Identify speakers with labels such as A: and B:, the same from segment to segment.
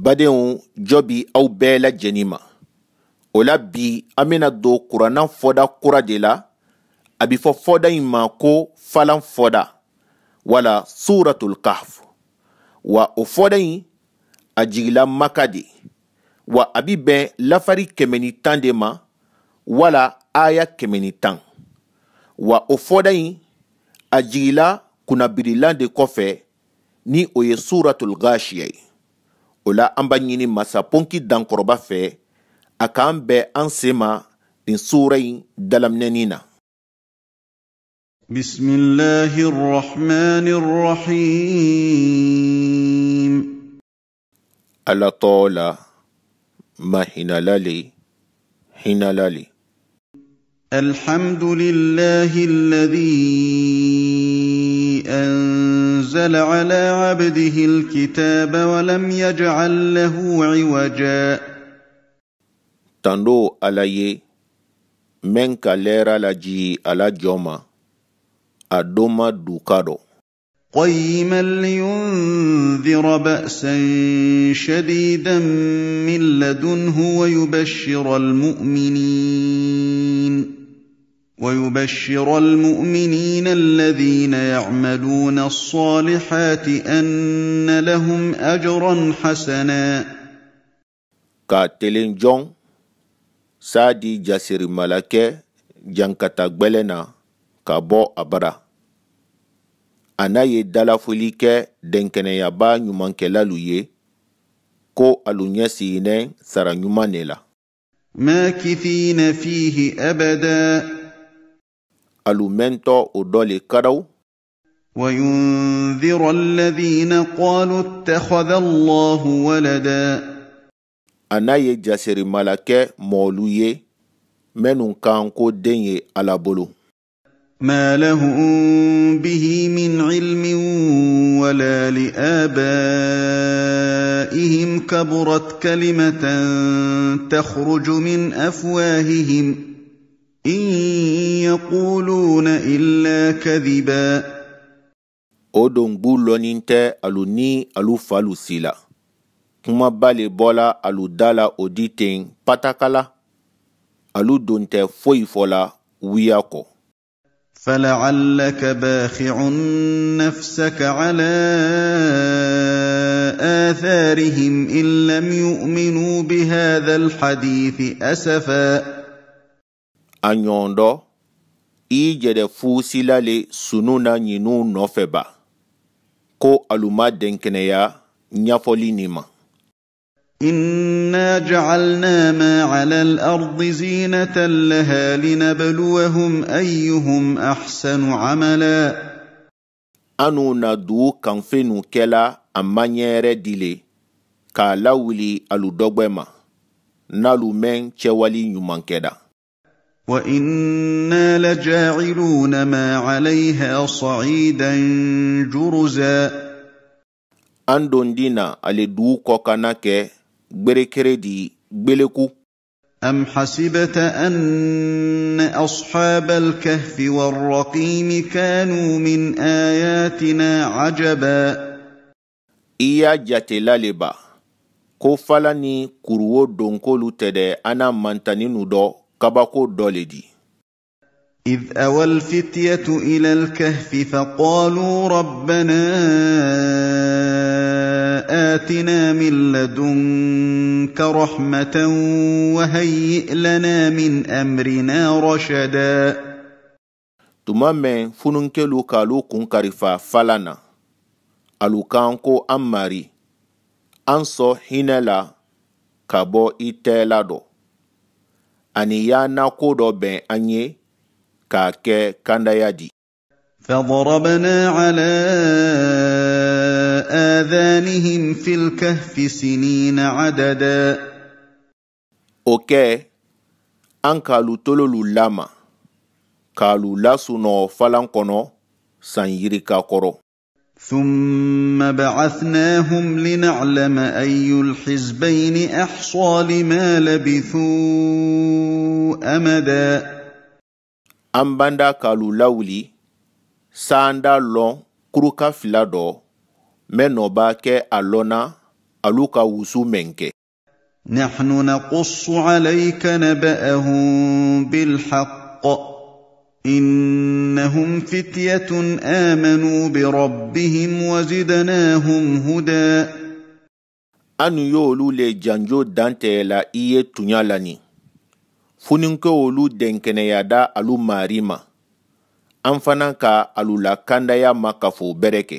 A: badenw jɔ bi aw bɛɛ lajɛnin ma o la bi an bena don kuranna fɔda kura de la a bi fɔ fɔda ɲi ma ko falan fɔda wala suratul kahf wa o fɔda ɲi a jigila maka de wa a bi bɛn lafari kɛmɛ ni tan de ma wala aya kɛmɛ ni tan wa o fɔda ɲi a jigila kunnabirilan de kɔfɛ ni o ye suratul gashiya ye ola la an b'a ɲini masa pɔnki dankɔrɔba fɛ a k'an bɛn an sen ma nin sura in dalaminɛnin na
B: بسم الله الرحمن الرحيم
A: ألا طول ما هنالالي هنالالي
B: الحمد لله الذي أنزل على عبده الكتاب ولم يجعل
A: له عوجا تندو علي من كاليرا لجي على جوما أدوما دوكادو
B: قيما لينذر بأسا شديدا من لدنه ويبشر المؤمنين ويبشر المؤمنين الذين يعملون الصالحات أن لهم أجرا حسنا
A: قاتلين جون سادي جاسر ملكة جانكتا قبلنا كابو أبرا أنا يدالا فليكة دنكنا يابا نمان كلالوية كو ألونيسيين سرى نمانيلا ماكثين فيه أبداً alumentɔ odɔ le kaɖawo
B: وينذر الذين قالوا اتخذ الله
A: ولدا أنا يجسر ملك مولوي من كان كودين على بلو
B: ما لهم به من علم ولا لآبائهم كبرت كلمة تخرج من أفواههم ۖ
A: إن يقولون إلا كذبا odongbu lɔnni tɛ alu ni alu falu si la kumaba le bɔla alu da la o di ten patakala alu don tɛ foyi fɔ la wuya kɔ.
B: فلعلك باخع نفسك على آثارهم إن لم يؤمنوا بهذا الحديث أسفاً
A: anyɔn dɔ i jɛdɛfusi la le sunu na ɲinu nɔfɛba ko aluma dɛnkɛnɛya ɲɛfɔli nin ma
B: إنا جعلنا ما على الأرض زينة
A: لها لنبلوهم
B: أيهم أحسن
A: عملا أنو ندو كنفنو كلا أمانيرة ديلي كالاولي ألو دوغبما نالو من تشوالي نيومان كدا
B: وانا لجاعلون ما عليها صعيدا
A: جرزا اندون دينا علي دوكو كاناكي بريكريدي بلكو
B: ام حسبت ان اصحاب الكهف والرقيم كانوا من
A: اياتنا
B: عجبا
A: ايا جاتي لاليبا كوفالاني كروو دونكولو تدي انا مانتانينو دو kabako dɔ le di
B: إذ أوى الفتية إلى الكهف فقالوا ربنا آتنا من لدنك رحمة وهيئ لنا من أمرنا
A: رشدا tuma mɛn fununkɛlu k'alu kun karifa falan na alu kan ko an mari an sɔ hinɛ la ka bɔ i tɛɛla dɔ ani ya na ko dɔ bɛn an ye k'a kɛ kandaya di. فضربنا
B: على آذانهم في الكهف
A: سنين عددا أوكي أن كالو تولو لاما كالو لاسو نو فالان كونو سان كورو
B: ثم بعثناهم لنعلم اي الحزبين احصى لما لبثوا
A: امدا an banda kalu lawuli saan da lɔn kuruka fila dɔ mɛ nɔba kɛ a lɔnna alu ka wusu mɛn kɛ
B: نحن نقص عليك نبأهم بالحق إن إنهم فتية آمنوا
A: بربهم وزدناهم هدى anu y'olu le janjo dantɛ la i ye tunya la ni funinkɛwolu dɛnkɛnɛyada alu maari ma an fana ka alu lakandaya ma kafo bɛrɛ kɛ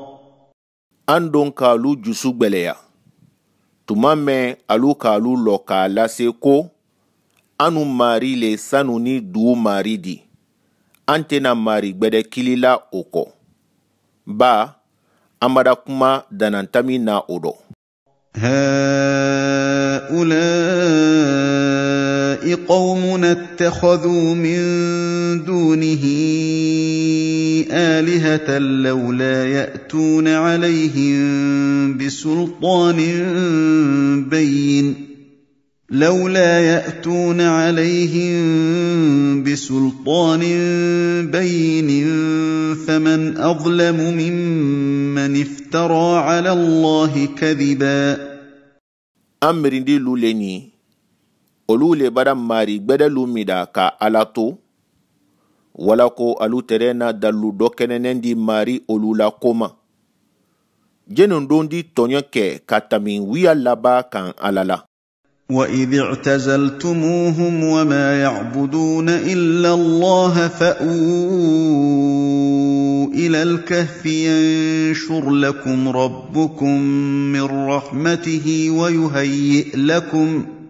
A: an don k'alu jusu gwɛlɛya tuma mɛn alu k'alu lɔ k'a lase ko anu mari le sanu ni duu mari di an tena mari kili la o kɔ ba an bada kuma dannatami na o dɔ
B: هؤلاء قوم اتخذوا من دونه آلهة لولا يأتون عليهم بسلطان بين لولا يأتون عليهم بسلطان بين فمن أظلم ممن افترى على الله كذبا
A: أمر دي لولني أولو badan ماري gbada lumida كا ألاتو wala ko alu terena dalu dɔ kɛnɛnɛ mari olu la koma jeni don di ke kɛ wia tami wiya laba kan ala la
B: وإذ اعتزلتموهم وما يعبدون إلا الله فأووا إلى الكهف ينشر لكم ربكم من رحمته ويهيئ لكم ۖ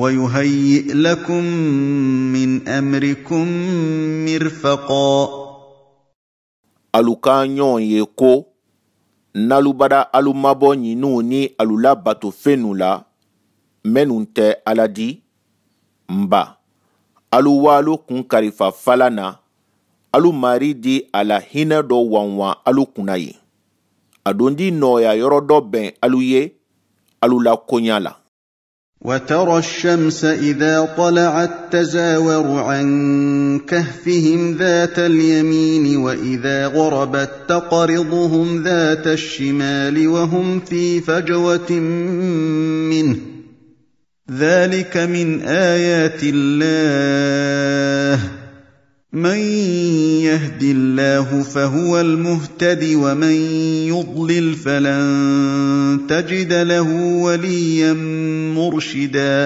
B: ويهيئ لكم من أمركم
A: مرفقا aluka ɲɔgɔn ye ko nalubara alumabɔ ɲinu ni alulabatofenu la mɛnnu tɛ ala di nba aluwaalo kun karifa falan na alumari di a la hinɛ dɔ wanwan alu kunna ye a don di nɔɔya yɔrɔ dɔ bɛn alu ye
B: وترى الشمس اذا طلعت تزاور عن كهفهم ذات اليمين واذا غربت تقرضهم ذات الشمال وهم في فجوه منه ذلك من ايات الله من يهد الله فهو المهتد ومن يضلل
A: فلن تجد له وليا مرشدا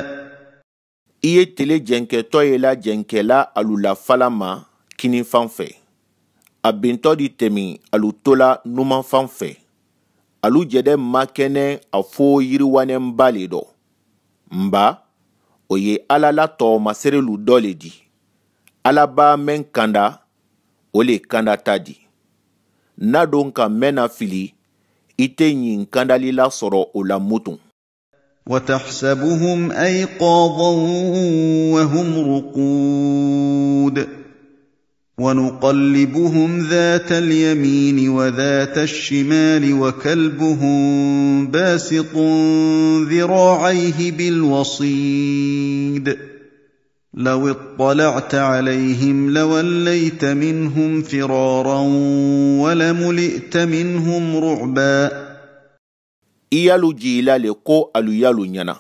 A: i ye tele jɛnkɛtɔ ye la jɛnkɛla alulafala ma kini fan fɛ a bentɔ di tɛmi alu tola numan fan fɛ alu jɛdɛ a fo yiriwanɛnba le dɔ nba o ye ala la dɔ le di alaba mɛn kanda ole kanda tadi. di n'a don ka mɛn na fili i tɛ ɲin kandalila sɔrɔ o la Watahsabuhum
B: وتحسبهم ايقاظا وهم رقود ونقلبهم ذات اليمين وذات الشمال وكلبهم باسط ذراعيه بالوصيد لو اطلعت عليهم لوليت منهم فرارا ولملئت منهم رعبا
A: iyalu jiila le ko alu yalu ɲɛna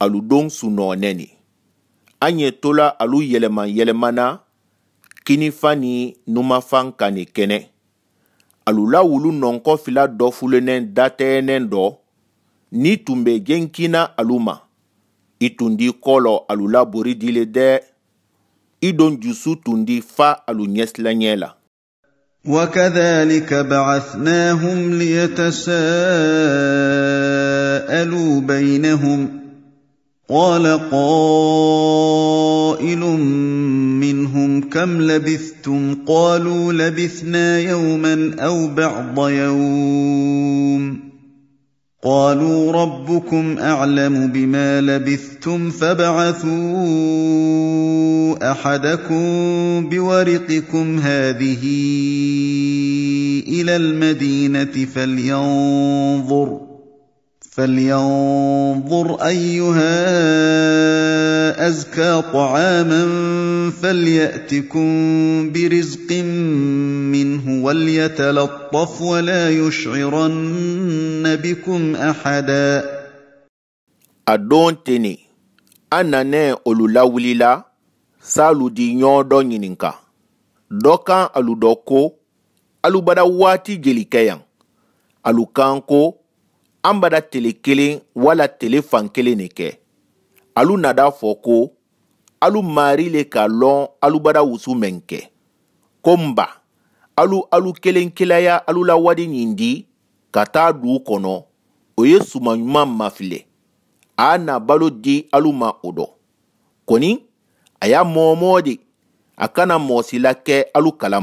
A: alu don sunɔɔnɛ ni an ye tola alu yɛlɛma yɛlɛmana kinifan ni numafan ka ni kɛnɛ alu lawulu nɔnkɔfila dɔ fulennen datɛɛnnen dɔ ni tun bɛ jenkinna alu ma i tun di kɔlɔ alu labori dile dɛ i don jusu tun di fa alu ɲɛsilanyɛ la
B: وكذلك بعثناهم ليتساءلوا بينهم قال قائل منهم كم لبثتم قالوا لبثنا يوما او بعض يوم قالوا ربكم اعلم بما لبثتم فابعثوا احدكم بورقكم هذه الى المدينه فلينظر فلينظر ايها أزكى طعاما فليأتكم برزق منه وليتلطف ولا
A: يشعرن بكم أحدا أدونتني أنا نه أولولا salu di ɲɔgɔn dɔ ɲininka dɔ kan alu dɔ ko alu bada waati jeli kɛ yan alu kan ko an bada tele kelen wala tele fan kelen de kɛ alu nada ɖa alu mari le ka lɔn alugbada wusu mɛ nkɛ ko nba alu alu kelenkelaya alu la wadi nin di ka taa dugu kɔnɔ o ye sumaɲuman mafilɛ a na balo di alu ma o dɔ kɔni a y'a mɔɔmɔɔ de a kana mɔɔsi la kɛ alu kala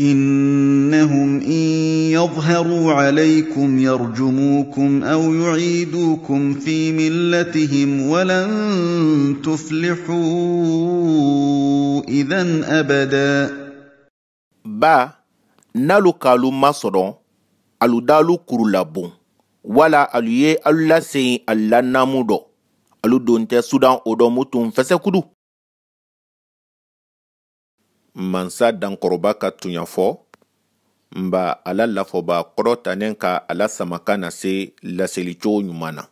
B: إِنَّهُمْ إِن يَظْهَرُوا عَلَيْكُمْ يَرْجُمُوكُمْ أَوْ يُعِيدُوكُمْ فِي مِلَّتِهِمْ
A: وَلَن تُفْلِحُوا إِذًا أَبَدًا با n'alu k'alu masɔrɔ alu d'alu kuru la bon wala alu ye alu lasegin alu lanamu dɔ alu don tɛ sudan o dɔ mu tun fɛsɛkudu mansa dankɔrɔba ka tunɲafɔ nba ala lafɔba kɔrɔtanen ka ala sama ka na se laselicogo ɲuman na